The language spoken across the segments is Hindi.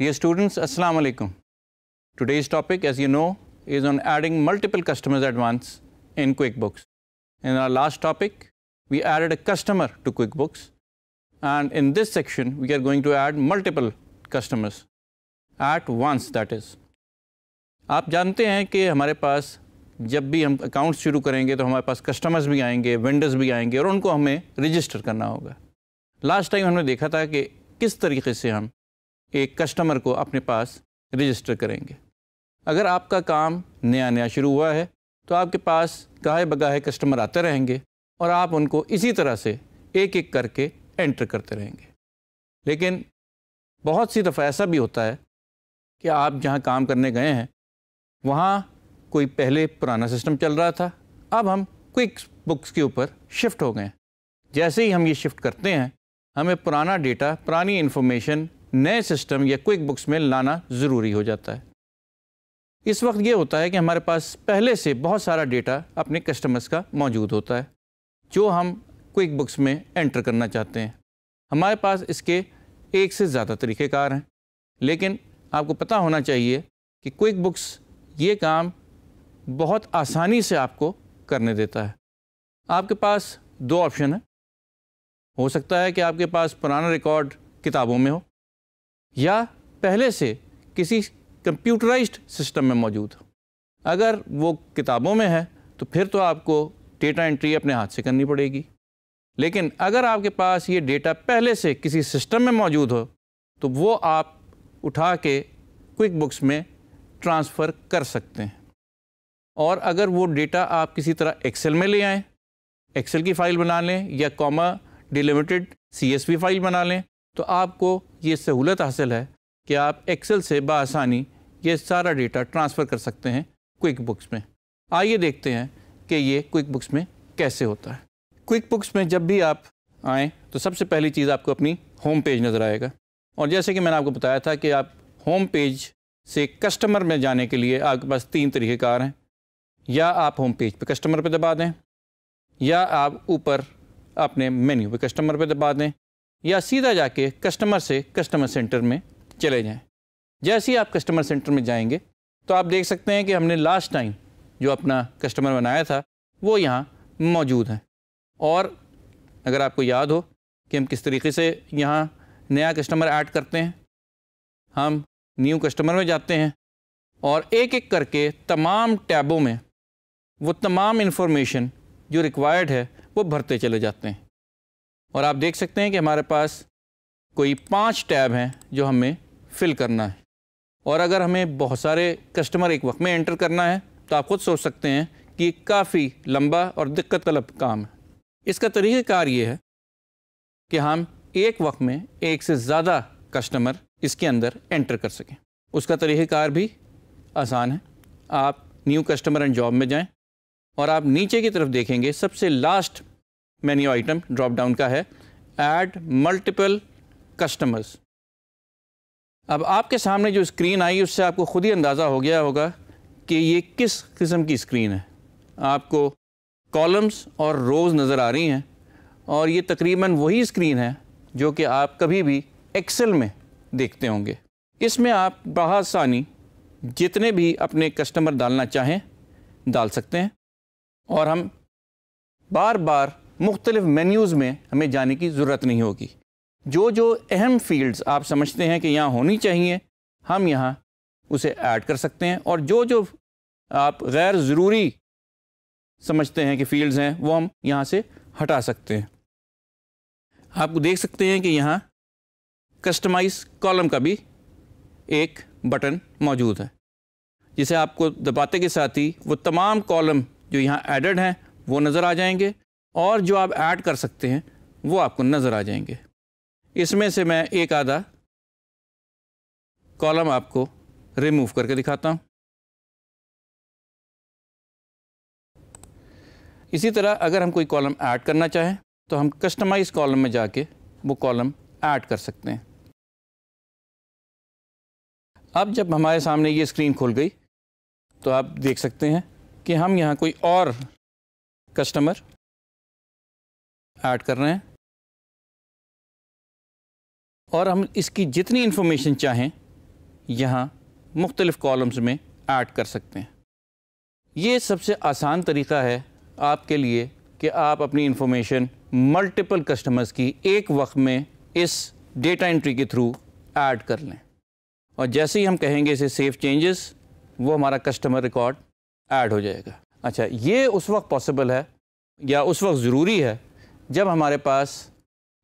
Dear students, Assalamu alaikum. Today's topic, as you know, is on adding multiple customers at once in QuickBooks. In our last topic, we added a customer to QuickBooks. And in this section, we are going to add multiple customers at once, that is. आप जानते हैं कि हमारे पास जब भी हम अकाउंट्स शुरू करेंगे तो हमारे पास कस्टमर्स भी आएंगे वेंडर्स भी आएंगे और उनको हमें रजिस्टर करना होगा लास्ट टाइम हमने देखा था कि किस तरीके से हम एक कस्टमर को अपने पास रजिस्टर करेंगे अगर आपका काम नया नया शुरू हुआ है तो आपके पास गाहे बगाहे कस्टमर आते रहेंगे और आप उनको इसी तरह से एक एक करके एंटर करते रहेंगे लेकिन बहुत सी दफ़ा ऐसा भी होता है कि आप जहाँ काम करने गए हैं वहाँ कोई पहले पुराना सिस्टम चल रहा था अब हम क्विक बुक्स के ऊपर शिफ्ट हो गए हैं जैसे ही हम ये शिफ्ट करते हैं हमें पुराना डेटा पुरानी इन्फॉर्मेशन नए सिस्टम या क्विक बुक्स में लाना ज़रूरी हो जाता है इस वक्त ये होता है कि हमारे पास पहले से बहुत सारा डेटा अपने कस्टमर्स का मौजूद होता है जो हम क्विक बुक्स में एंटर करना चाहते हैं हमारे पास इसके एक से ज़्यादा तरीक़ेकार हैं लेकिन आपको पता होना चाहिए कि क्विक बुक्स ये काम बहुत आसानी से आपको करने देता है आपके पास दो ऑप्शन हैं हो सकता है कि आपके पास पुराना रिकॉर्ड किताबों में हो या पहले से किसी कंप्यूटराइज्ड सिस्टम में मौजूद हो अगर वो किताबों में है तो फिर तो आपको डेटा एंट्री अपने हाथ से करनी पड़ेगी लेकिन अगर आपके पास ये डेटा पहले से किसी सिस्टम में मौजूद हो तो वो आप उठा के क्विक बुक्स में ट्रांसफ़र कर सकते हैं और अगर वो डेटा आप किसी तरह एक्सेल में ले आएँ एक्सेल की फ़ाइल बना लें या कॉमा डिलिमिटेड सी फाइल बना लें तो आपको ये सहूलत हासिल है कि आप एक्सेल से बसानी ये सारा डेटा ट्रांसफ़र कर सकते हैं क्विक बुक्स में आइए देखते हैं कि ये क्विक बुक्स में कैसे होता है क्विक बुक्स में जब भी आप आएँ तो सबसे पहली चीज़ आपको अपनी होम पेज नज़र आएगा और जैसे कि मैंने आपको बताया था कि आप होम पेज से कस्टमर में जाने के लिए आपके पास तीन तरीक़ेकार हैं या आप होम पेज पर कस्टमर पर दबा दें या आप ऊपर अपने मेन्यू पर कस्टमर पर दबा दें या सीधा जाके कस्टमर से कस्टमर सेंटर में चले जाएं जैसे ही आप कस्टमर सेंटर में जाएंगे तो आप देख सकते हैं कि हमने लास्ट टाइम जो अपना कस्टमर बनाया था वो यहाँ मौजूद है और अगर आपको याद हो कि हम किस तरीके से यहाँ नया कस्टमर ऐड करते हैं हम न्यू कस्टमर में जाते हैं और एक एक करके तमाम टैबों में वो तमाम इन्फॉर्मेशन जो रिक्वायर्ड है वो भरते चले जाते हैं और आप देख सकते हैं कि हमारे पास कोई पाँच टैब हैं जो हमें फिल करना है और अगर हमें बहुत सारे कस्टमर एक वक्त में एंटर करना है तो आप खुद सोच सकते हैं कि काफ़ी लंबा और दिक्कत तलब काम है इसका तरीक़ार ये है कि हम एक वक्त में एक से ज़्यादा कस्टमर इसके अंदर एंटर कर सकें उसका तरीक़ार भी आसान है आप न्यू कस्टमर एंड जॉब में जाएं और आप नीचे की तरफ देखेंगे सबसे last menu item drop down का है एड मल्टीपल कस्टमर्स अब आपके सामने जो स्क्रीन आई उससे आपको ख़ुद ही अंदाज़ा हो गया होगा कि ये किस किस्म की स्क्रीन है आपको कॉलम्स और रोज़ नज़र आ रही हैं और ये तकरीबन वही स्क्रीन है जो कि आप कभी भी एक्सेल में देखते होंगे इसमें आप बहासानी जितने भी अपने कस्टमर डालना चाहें डाल सकते हैं और हम बार बार मुख्तलिफ मेन्यूज़ में हमें जाने की ज़रूरत नहीं होगी जो जो अहम फील्ड्स आप समझते हैं कि यहाँ होनी चाहिए हम यहाँ उसे ऐड कर सकते हैं और जो जो आप गैर ज़रूरी समझते हैं कि फील्ड्स हैं वो हम यहाँ से हटा सकते हैं आप देख सकते हैं कि यहाँ कस्टमाइज कॉलम का भी एक बटन मौजूद है जिसे आपको दबाते के साथ ही वो तमाम कॉलम जो यहाँ एडेड हैं वो नज़र आ जाएंगे और जो आप ऐड कर सकते हैं वो आपको नज़र आ जाएंगे इसमें से मैं एक आधा कॉलम आपको रिमूव करके दिखाता हूँ इसी तरह अगर हम कोई कॉलम ऐड करना चाहें तो हम कस्टमाइज़ कॉलम में जाके वो कॉलम ऐड कर सकते हैं अब जब हमारे सामने ये स्क्रीन खुल गई तो आप देख सकते हैं कि हम यहाँ कोई और कस्टमर ऐड कर रहे हैं और हम इसकी जितनी इन्फॉर्मेशन चाहें यहाँ मुख्तलिफ़ कॉलम्स में ऐड कर सकते हैं ये सबसे आसान तरीका है आपके लिए कि आप अपनी इन्फॉर्मेशन मल्टीपल कस्टमर्स की एक वक्त में इस डेटा एंट्री के थ्रू ऐड कर लें और जैसे ही हम कहेंगे इसे सेव चेंजेस वो हमारा कस्टमर रिकॉर्ड ऐड हो जाएगा अच्छा ये उस वक्त पॉसिबल है या उस वक्त ज़रूरी है जब हमारे पास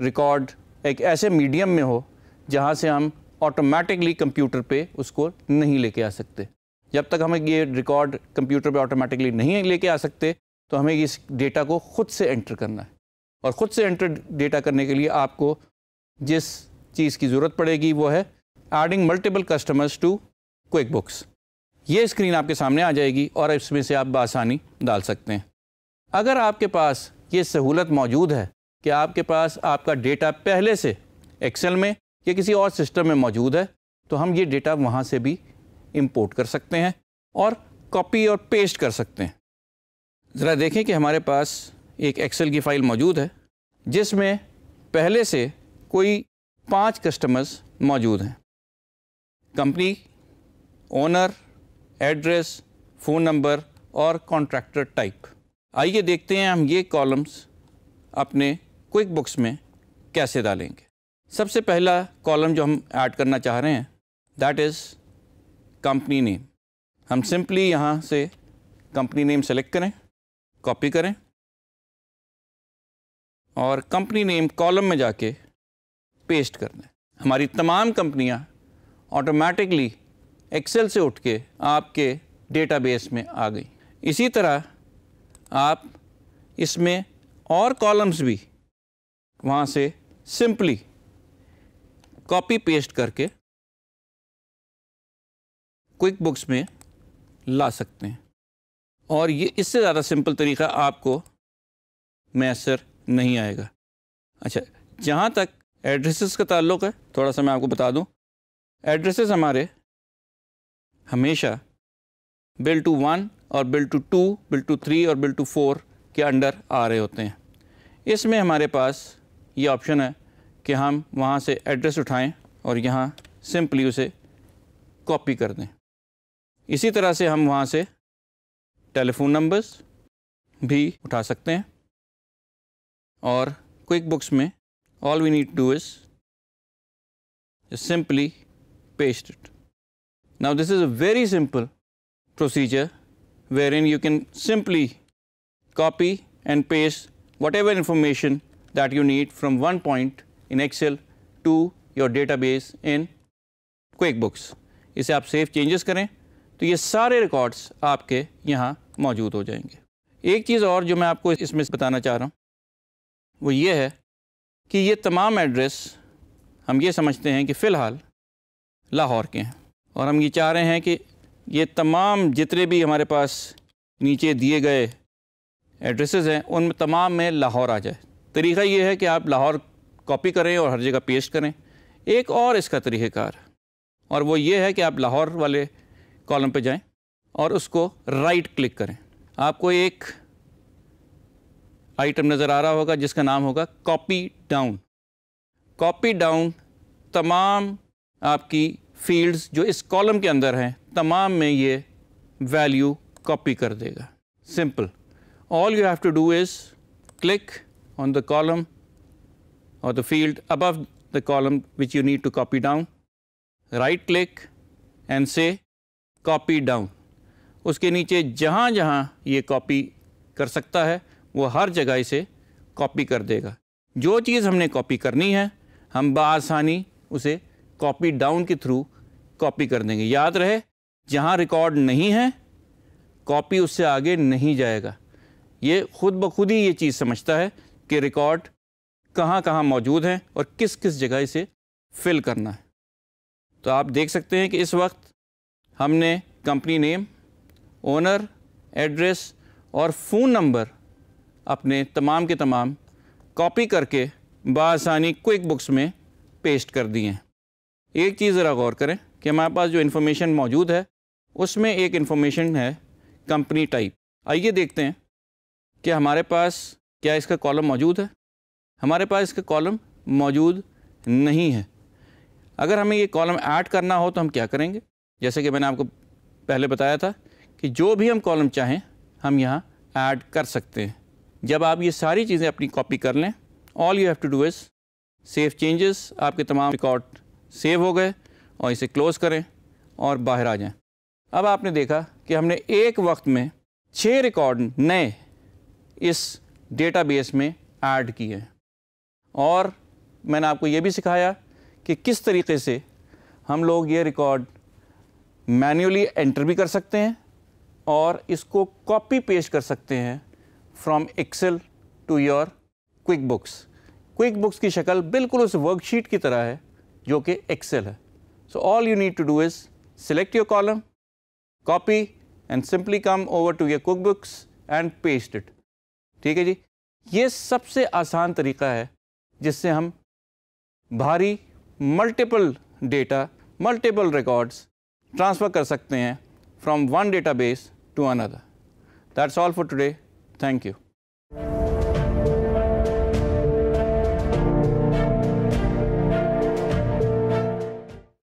रिकॉर्ड एक ऐसे मीडियम में हो जहाँ से हम ऑटोमेटिकली कंप्यूटर पे उसको नहीं लेके आ सकते जब तक हम ये रिकॉर्ड कंप्यूटर पे ऑटोमेटिकली नहीं लेके आ सकते तो हमें इस डेटा को खुद से एंटर करना है और ख़ुद से एंटर डेटा करने के लिए आपको जिस चीज़ की ज़रूरत पड़ेगी वो है adding multiple customers to QuickBooks ये स्क्रीन आपके सामने आ जाएगी और इसमें से आप बासानी डाल सकते हैं अगर आपके पास ये सहूलत मौजूद है कि आपके पास आपका डेटा पहले से एक्सेल में या किसी और सिस्टम में मौजूद है तो हम ये डेटा वहाँ से भी इंपोर्ट कर सकते हैं और कॉपी और पेस्ट कर सकते हैं ज़रा देखें कि हमारे पास एक एक्सेल की फ़ाइल मौजूद है जिसमें पहले से कोई पांच कस्टमर्स मौजूद हैं company owner address phone number और कॉन्ट्रैक्टर टाइप आइए देखते हैं हम ये कॉलम्स अपने क्विक बुक्स में कैसे डालेंगे सबसे पहला कॉलम जो हम ऐड करना चाह रहे हैं दैट इज़ कंपनी नेम हम सिंपली यहाँ से कंपनी नेम सेलेक्ट करें कॉपी करें और कंपनी नेम कॉलम में जाके पेस्ट कर दें हमारी तमाम कंपनियाँ ऑटोमेटिकली एक्सेल से उठ के आपके डेटाबेस में आ गई इसी तरह आप इसमें और कॉलम्स भी वहाँ से सिंपली कॉपी पेस्ट करके क्विक बुक्स में ला सकते हैं और ये इससे ज़्यादा सिंपल तरीका आपको मैसर नहीं आएगा अच्छा जहाँ तक एड्रेसेस का ताल्लुक है थोड़ा सा मैं आपको बता दूँ एड्रेसेस हमारे हमेशा बिल टू वन और bill to two bill to three और बिल टू फोर के अंडर आ रहे होते हैं इसमें हमारे पास ये ऑप्शन है कि हम वहाँ से एड्रेस उठाएं और यहाँ सिंपली उसे कॉपी कर दें इसी तरह से हम वहाँ से टेलीफोन नंबर्स भी उठा सकते हैं और क्विक बुक्स में all we need to is simply paste it now this is a very simple procedure wherein you can simply copy and paste whatever information that you need from one point in Excel to your database in QuickBooks. इसे आप save changes करें तो ये सारे records आपके यहाँ मौजूद हो जाएंगे एक चीज़ और जो मैं आपको इसमें बताना चाह रहा हूँ वो ये है कि ये तमाम address हम ये समझते हैं कि फ़िलहाल लाहौर के हैं और हम ये चाह रहे हैं कि ये तमाम जितने भी हमारे पास नीचे दिए गए एड्रेसेस हैं उन तमाम में लाहौर आ जाए तरीका ये है कि आप लाहौर कॉपी करें और हर जगह पेश करें एक और इसका तरीक़ार और वो ये है कि आप लाहौर वाले कॉलम पे जाएं और उसको राइट क्लिक करें आपको एक आइटम नज़र आ रहा होगा जिसका नाम होगा कॉपी डाउन कॉपी डाउन तमाम आपकी फील्ड्स जो इस कॉलम के अंदर हैं तमाम में ये वैल्यू कॉपी कर देगा simple all you have to do is click on the column और the field above the column which you need to copy down right click and से कॉपी डाउन उसके नीचे जहाँ जहाँ ये कॉपी कर सकता है वो हर जगह इसे कॉपी कर देगा जो चीज़ हमने कॉपी करनी है हम बसानी उसे कॉपी डाउन के थ्रू कॉपी कर देंगे याद रहे जहाँ रिकॉर्ड नहीं है कॉपी उससे आगे नहीं जाएगा ये खुद ब खुद ही ये चीज़ समझता है कि रिकॉर्ड कहाँ कहाँ मौजूद हैं और किस किस जगह इसे फिल करना है तो आप देख सकते हैं कि इस वक्त हमने कंपनी नेम ओनर एड्रेस और फ़ोन नंबर अपने तमाम के तमाम कॉपी करके बासानी क्विक बुक्स में पेस्ट कर दिए हैं एक चीज़ ज़रा गौर करें कि हमारे पास जो इन्फॉर्मेशन मौजूद है उसमें एक इन्फॉर्मेशन है कंपनी टाइप आइए देखते हैं कि हमारे पास क्या इसका कॉलम मौजूद है हमारे पास इसका कॉलम मौजूद नहीं है अगर हमें ये कॉलम ऐड करना हो तो हम क्या करेंगे जैसे कि मैंने आपको पहले बताया था कि जो भी हम कॉलम चाहें हम यहाँ ऐड कर सकते हैं जब आप ये सारी चीज़ें अपनी कॉपी कर लें all you have to do is save changes आपके तमाम रिकॉर्ड सेव हो गए और इसे क्लोज़ करें और बाहर आ जाएं। अब आपने देखा कि हमने एक वक्त में छः रिकॉर्ड नए इस डेटाबेस में ऐड किए हैं और मैंने आपको ये भी सिखाया कि किस तरीके से हम लोग ये रिकॉर्ड मैन्युअली एंटर भी कर सकते हैं और इसको कॉपी पेस्ट कर सकते हैं from Excel to your QuickBooks QuickBooks की शक्ल बिल्कुल उस वर्कशीट की तरह है जो कि एक्सेल है so all you need to do is your column copy and simply come over to your QuickBooks and paste it ठीक है जी ये सबसे आसान तरीका है जिससे हम भारी multiple data multiple records transfer कर सकते हैं from one database to another that's all for today thank you